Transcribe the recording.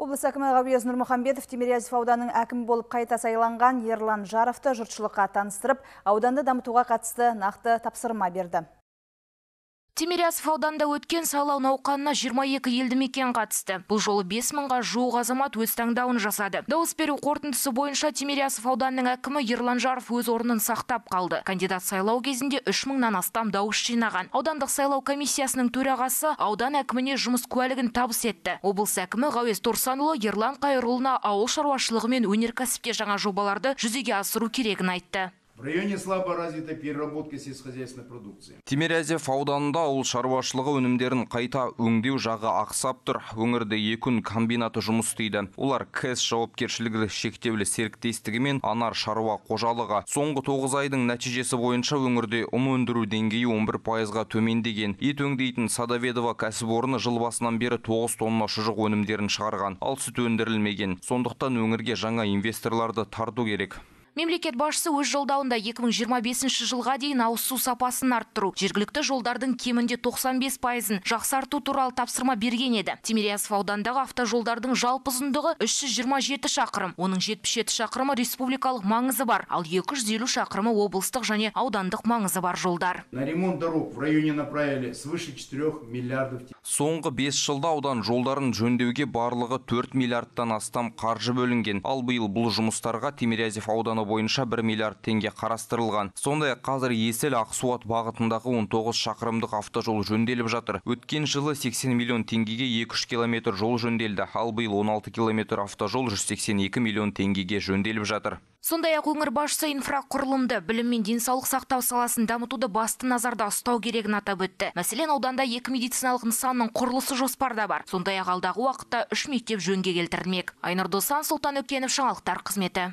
Облыс әкімі ғауез Нұрмұхамбетов Тимирязев ауданының әкімі болып қайта сайланған Ерлан Жаровты жұртшылыққа таныстырып, ауданды дамытуға қатысты нақты тапсырма берді. Темирясов ауданында өткен сайлау науқанына 22 елді мекен қатысты. Бұл жолы 5 мыңға жуық азамат өз таңдауын жасады. Дауыс беру қорытындысы бойынша Темирясов ауданының әкімі Ерлан Жаров өз орнын сақтап қалды. Кандидат сайлау кезінде 3 мыңнан астам дауыс жинаған. Аудандық сайлау комиссиясының төрағасы аудан әкіміне жұмыс куәлігін табыс етті. Облыс әкімі Ғауес Торсанұлы Ерлан Қайырұлына ауыл шаруашылығы мен өнеркәсіпте жаңа жобаларды жүзеге асыру керегін айтты. В районе слабо развита переработка сельскохозяйственной продукции. Тимирязев ауданында ауыл шаруашылығы өнімдерін қайта өңдеу жағы ақсап тұр. Өңірде екін комбинаты жұмыс істейді. Олар КС жауапкершілігі шектеулі серіктестігі мен анар шаруа қожалығы. Соңғы 9 айдың нәтижесі бойынша өңірде ұн өндіру деңгейі 11 пайызға төмендеген. Ет өңдейтін Садоведова кәсіпорны жыл басынан бері 9 тонна шұжық өнімдерін шығарған, ал сүт өндірілмеген. Сондықтан өңірге жаңа инвесторларды тарту керек мемлекет басшысы өз жолдауында 2025 жылға дейін ауыз су сапасын арттыру жергілікті жолдардың кемінде 95 пайызын жақсарту туралы тапсырма берген еді тимирязев ауданындағы автожолдардың жалпы ұзындығы 327 шақырым оның 77 шақырымы республикалық маңызы бар ал 250 шақырымы облыстық және аудандық маңызы бар жолдар на ремонт дорог в районе направили свыше 4 миллиардов соңғы 5 жылда аудан жолдарын жөндеуге барлығы 4 миллиардтан астам қаржы бөлінген ал биыл бұл жұмыстарға тимирязев ауданы бойынша 1 миллиард теңге қарастырылған сондай ақ қазір есіл ақсуат бағытындағы 19 шақырымдық автожол жөнделіп жатыр өткен жылы 80 миллион теңгеге 2-3 километр жол жөнделді ал биыл 16 километр автожол 182 миллион теңгеге жөнделіп жатыр сондай ақ өңір басшысы инфрақұрылымды білім мен денсаулық сақтау саласын дамытуды басты назарда ұстау керегін атап өтті мәселен ауданда екі медициналық нысан нысанның құрылысы жоспарда бар сондай ақ уақытта үш мектеп жөнге келтірілмек айнұр досан сұлтан өктенов қызметі